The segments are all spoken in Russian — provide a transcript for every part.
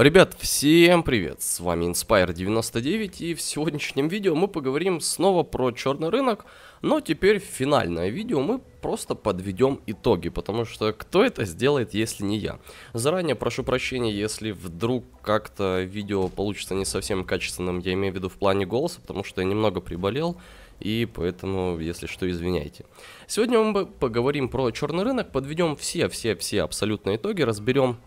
Ребят, всем привет, с вами Inspire99 и в сегодняшнем видео мы поговорим снова про черный рынок, но теперь финальное видео мы просто подведем итоги, потому что кто это сделает, если не я. Заранее прошу прощения, если вдруг как-то видео получится не совсем качественным, я имею в виду в плане голоса, потому что я немного приболел, и поэтому, если что, извиняйте. Сегодня мы поговорим про черный рынок, подведем все-все-все абсолютные итоги, разберем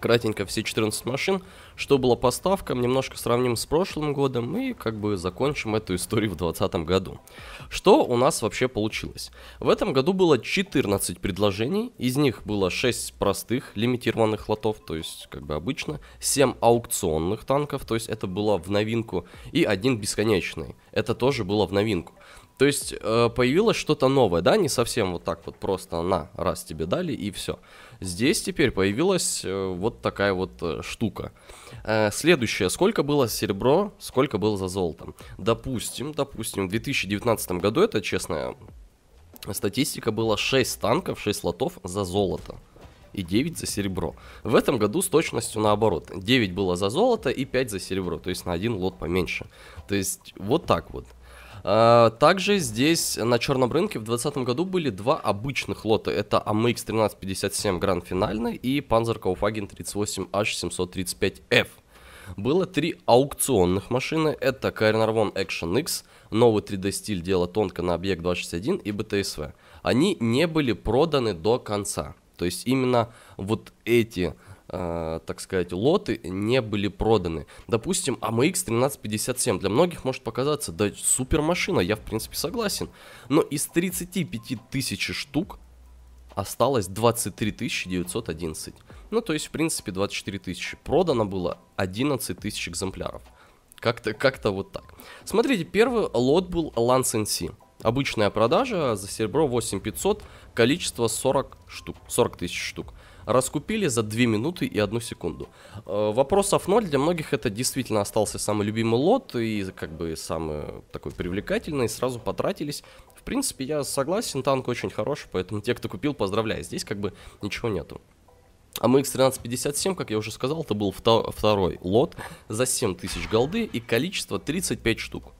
кратенько все 14 машин, что была поставка, ставкам, немножко сравним с прошлым годом и как бы закончим эту историю в 2020 году. Что у нас вообще получилось? В этом году было 14 предложений, из них было 6 простых лимитированных лотов, то есть как бы обычно, 7 аукционных танков, то есть это было в новинку, и один бесконечный, это тоже было в новинку. То есть э, появилось что-то новое, да, не совсем вот так вот просто на, раз тебе дали и все. Здесь теперь появилась э, вот такая вот э, штука. Следующее, сколько было серебро, сколько было за золотом. Допустим, допустим, в 2019 году, это честная статистика, было 6 танков, 6 лотов за золото и 9 за серебро. В этом году с точностью наоборот. 9 было за золото и 5 за серебро, то есть на один лот поменьше. То есть вот так вот. Э, также здесь на черном рынке в 2020 году были два обычных лота. Это AMX 1357 Гранд Финальный и Panzer Kaufhagen 38H735F. Было три аукционных машины. Это Cairnarvon Action X, новый 3D стиль «Дело тонко» на объект 261 и БТСВ. Они не были проданы до конца. То есть именно вот эти э, так сказать, лоты не были проданы. Допустим, AMX 1357 для многих может показаться, да, супер машина, я в принципе согласен. Но из 35 тысяч штук осталось 23 911. Ну, то есть, в принципе, 24 тысячи. Продано было 11 тысяч экземпляров. Как-то как вот так. Смотрите, первый лот был Lance NC. Обычная продажа за серебро 8500, количество 40 штук, 40 тысяч штук раскупили за 2 минуты и 1 секунду. Э, вопросов ноль, для многих это действительно остался самый любимый лот и как бы самый такой привлекательный, сразу потратились. В принципе, я согласен, танк очень хороший, поэтому те, кто купил, поздравляю, здесь как бы ничего нету. А x 1357, как я уже сказал, это был второй лот за 7000 голды и количество 35 штук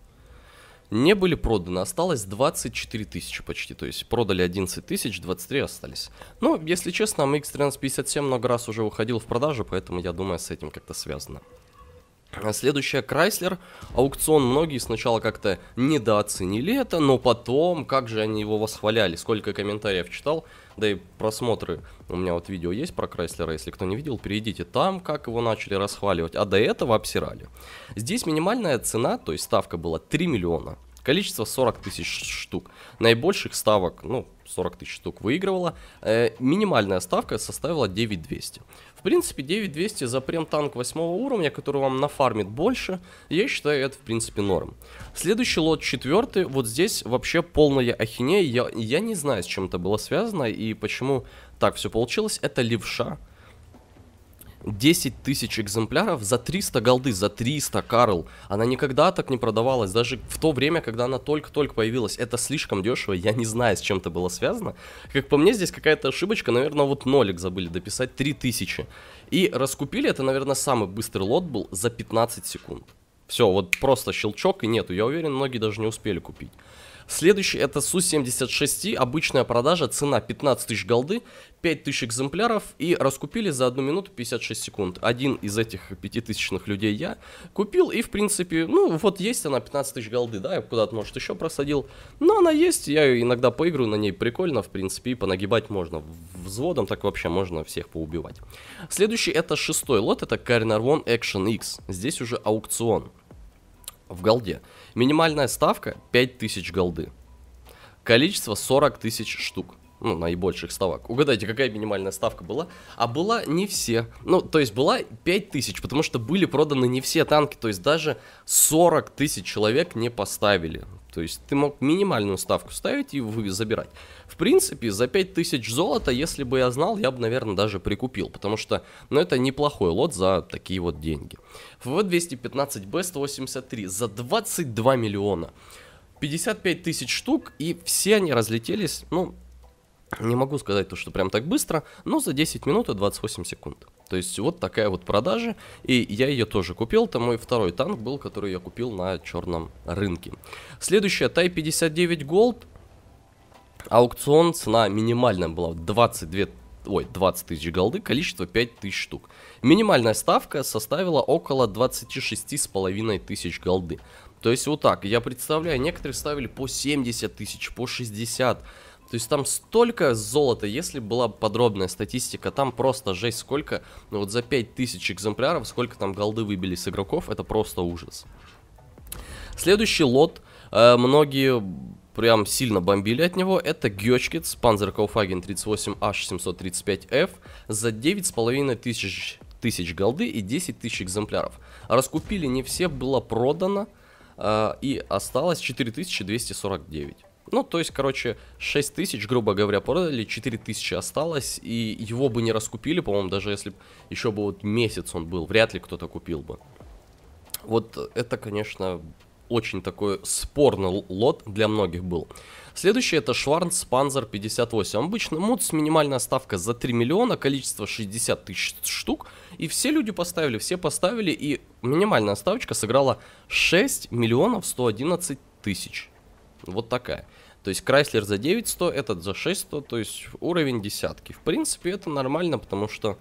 не были проданы. Осталось 24 тысячи почти, то есть продали 11 тысяч, 23 остались. Ну, если честно, MX1357 много раз уже уходил в продажу, поэтому я думаю, с этим как-то связано. А следующая Chrysler. Аукцион многие сначала как-то недооценили это, но потом как же они его восхваляли. Сколько комментариев читал, да и просмотры. У меня вот видео есть про Крайслера, если кто не видел, перейдите там, как его начали расхваливать, а до этого обсирали. Здесь минимальная цена, то есть ставка была 3 миллиона. Количество 40 тысяч штук. Наибольших ставок, ну, 40 тысяч штук выигрывала. Э, минимальная ставка составила 9200. В принципе, 9200 за прем-танк 8 уровня, который вам нафармит больше, я считаю, это, в принципе, норм. Следующий лот, четвертый, вот здесь вообще полная ахинея. Я, я не знаю, с чем это было связано и почему так все получилось. Это левша. 10 тысяч экземпляров за 300 голды, за 300, Карл. Она никогда так не продавалась, даже в то время, когда она только-только появилась. Это слишком дешево, я не знаю, с чем это было связано. Как по мне, здесь какая-то ошибочка, наверное, вот нолик забыли дописать, 3000. И раскупили, это, наверное, самый быстрый лот был за 15 секунд. Все, вот просто щелчок и нету. Я уверен, многие даже не успели купить. Следующий это Су-76, обычная продажа, цена 15 тысяч голды, 5 тысяч экземпляров и раскупили за 1 минуту 56 секунд. Один из этих 5000 людей я купил и в принципе, ну вот есть она 15 тысяч голды, да, я куда-то может еще просадил, но она есть, я ее иногда поиграю на ней, прикольно в принципе и понагибать можно. Взводом так вообще можно всех поубивать. Следующий это шестой лот, это Carnarvon Action X, здесь уже аукцион в голде. Минимальная ставка 5000 голды. Количество 40 тысяч штук. Ну, наибольших ставок. Угадайте, какая минимальная ставка была? А была не все. Ну, то есть была 5000, потому что были проданы не все танки. То есть даже 40 тысяч человек не поставили то есть ты мог минимальную ставку ставить и забирать. В принципе, за 5000 золота, если бы я знал, я бы, наверное, даже прикупил. Потому что, ну, это неплохой лот за такие вот деньги. ФВ-215Б 183 за 22 миллиона. 55 тысяч штук, и все они разлетелись, ну, не могу сказать то, что прям так быстро, но за 10 минут и 28 секунд. То есть вот такая вот продажа, и я ее тоже купил, это мой второй танк был, который я купил на черном рынке. Следующая Type 59 Gold, аукцион, цена минимальная была 22 ой, 20 тысяч голды, количество 5 тысяч штук. Минимальная ставка составила около 26 с половиной тысяч голды. То есть вот так, я представляю, некоторые ставили по 70 тысяч, по 60, то есть там столько золота, если была подробная статистика, там просто жесть сколько, ну вот за 5000 экземпляров, сколько там голды выбили с игроков, это просто ужас. Следующий лот, э, многие прям сильно бомбили от него, это Гёчкетс Panzerkaufhagen 38H735F за 9500 тысяч, тысяч голды и 10 тысяч экземпляров. Раскупили не все, было продано э, и осталось 4249. Ну, то есть, короче, 6 тысяч, грубо говоря, продали, 4 тысячи осталось, и его бы не раскупили, по-моему, даже если бы еще бы вот месяц он был, вряд ли кто-то купил бы. Вот это, конечно, очень такой спорный лот для многих был. Следующий это шварц Панзер 58. Обычно муц, минимальная ставка за 3 миллиона, количество 60 тысяч штук. И все люди поставили, все поставили, и минимальная ставочка сыграла 6 миллионов 111 тысяч. Вот такая. То есть Chrysler за 900, этот за 600. то есть уровень десятки. В принципе, это нормально, потому что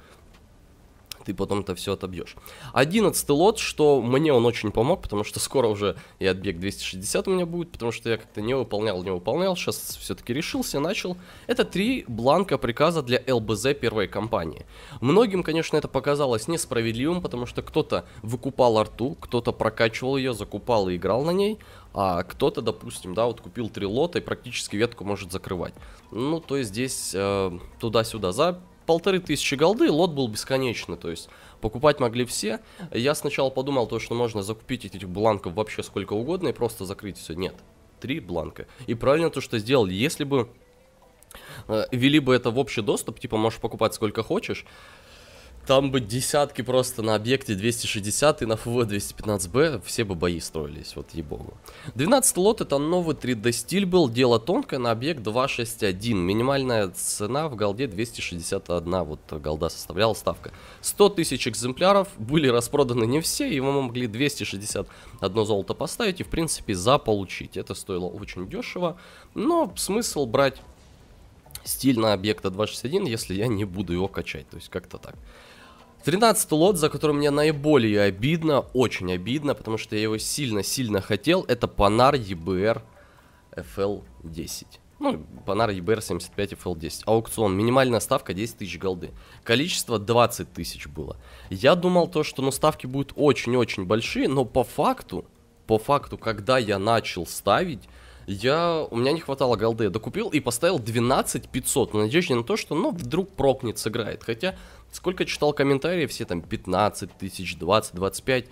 ты потом это все отобьешь. Одиннадцатый лот, что мне он очень помог, потому что скоро уже и отбег 260 у меня будет, потому что я как-то не выполнял, не выполнял, сейчас все-таки решился, начал. Это три бланка приказа для ЛБЗ первой компании. Многим, конечно, это показалось несправедливым, потому что кто-то выкупал арту, кто-то прокачивал ее, закупал и играл на ней, а кто-то, допустим, да, вот купил три лота и практически ветку может закрывать. Ну, то есть здесь э, туда-сюда за полторы тысячи голды, лот был бесконечный, то есть покупать могли все. Я сначала подумал, то, что можно закупить этих бланков вообще сколько угодно и просто закрыть все. Нет, три бланка. И правильно то, что сделал. Если бы э, вели бы это в общий доступ, типа можешь покупать сколько хочешь, там бы десятки просто на объекте 260 и на ФВ 215Б все бы бои строились, вот ебогу. 12 лот это новый 3D стиль был, дело тонкое, на объект 261. Минимальная цена в голде 261, вот голда составляла ставка. 100 тысяч экземпляров, были распроданы не все, и мы могли 261 золото поставить и в принципе заполучить. Это стоило очень дешево, но смысл брать стиль на объекта 261, если я не буду его качать, то есть как-то так. 13 лот, за который мне наиболее обидно, очень обидно, потому что я его сильно-сильно хотел, это Panar EBR FL10. Ну, Panar EBR 75 FL10. Аукцион, минимальная ставка 10 тысяч голды. Количество 20 тысяч было. Я думал то, что ну, ставки будут очень-очень большие, но по факту, по факту, когда я начал ставить, я, у меня не хватало голды, я докупил и поставил 12 500, в надежде на то, что, ну, вдруг прокнет сыграет. Хотя Сколько читал комментарии, все там 15 тысяч, 20, 25.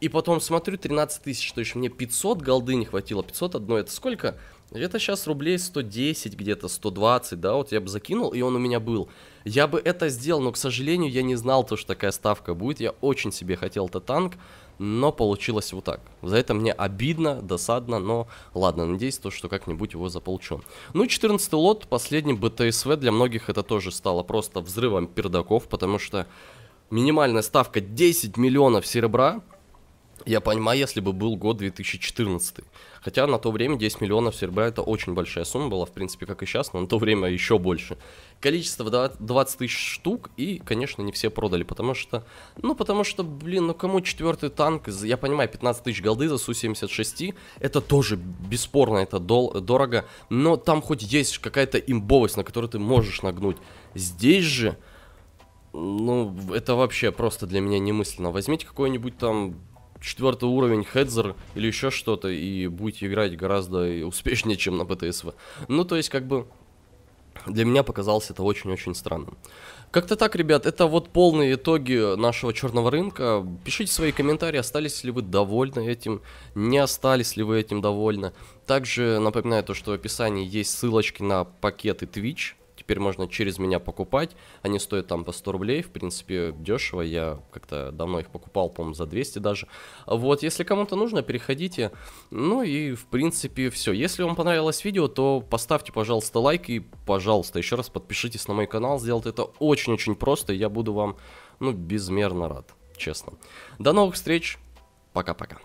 И потом смотрю, 13 тысяч, то есть мне 500 голды не хватило, 501, это сколько? Это сейчас рублей 110, где-то 120, да, вот я бы закинул, и он у меня был. Я бы это сделал, но, к сожалению, я не знал то, что такая ставка будет, я очень себе хотел этот танк, но получилось вот так. За это мне обидно, досадно, но ладно, надеюсь, то, что как-нибудь его заполчу. Ну, 14 лот, последний БТСВ, для многих это тоже стало просто взрывом пердаков, потому что минимальная ставка 10 миллионов серебра, я понимаю, если бы был год 2014. Хотя на то время 10 миллионов серебра это очень большая сумма была, в принципе, как и сейчас, но на то время еще больше. Количество 20 тысяч штук, и, конечно, не все продали, потому что, ну, потому что, блин, ну кому четвертый танк, я понимаю, 15 тысяч голды за Су-76, это тоже бесспорно, это дол дорого, но там хоть есть какая-то имбовость, на которую ты можешь нагнуть. Здесь же, ну, это вообще просто для меня немысленно. Возьмите какой-нибудь там четвертый уровень хедзер или еще что-то, и будете играть гораздо успешнее, чем на ПТСВ. Ну, то есть, как бы, для меня показалось это очень-очень странным. Как-то так, ребят, это вот полные итоги нашего черного рынка. Пишите свои комментарии, остались ли вы довольны этим, не остались ли вы этим довольны. Также напоминаю то, что в описании есть ссылочки на пакеты Twitch, теперь можно через меня покупать. Они стоят там по 100 рублей, в принципе, дешево. Я как-то давно их покупал, по-моему, за 200 даже. Вот, если кому-то нужно, переходите. Ну и, в принципе, все. Если вам понравилось видео, то поставьте, пожалуйста, лайк и, пожалуйста, еще раз подпишитесь на мой канал. Сделать это очень-очень просто, и я буду вам, ну, безмерно рад, честно. До новых встреч, пока-пока.